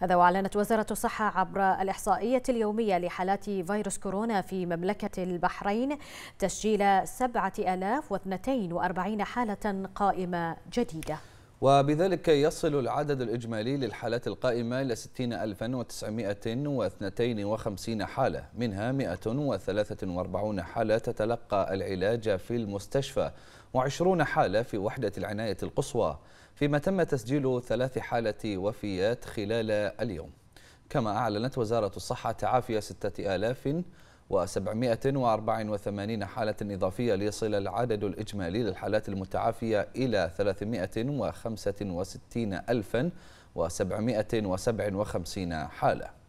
هذا وأعلنت وزارة الصحة عبر الإحصائية اليومية لحالات فيروس كورونا في مملكة البحرين تسجيل 7242 حالة قائمة جديدة وبذلك يصل العدد الإجمالي للحالات القائمة إلى 60952 حالة منها 143 حالة تتلقى العلاج في المستشفى و20 حالة في وحدة العناية القصوى فيما تم تسجيل ثلاث حالة وفيات خلال اليوم كما أعلنت وزارة الصحة تعافي 6000 و784 حالة إضافية ليصل العدد الإجمالي للحالات المتعافية إلى 365 ألفا و757 حالة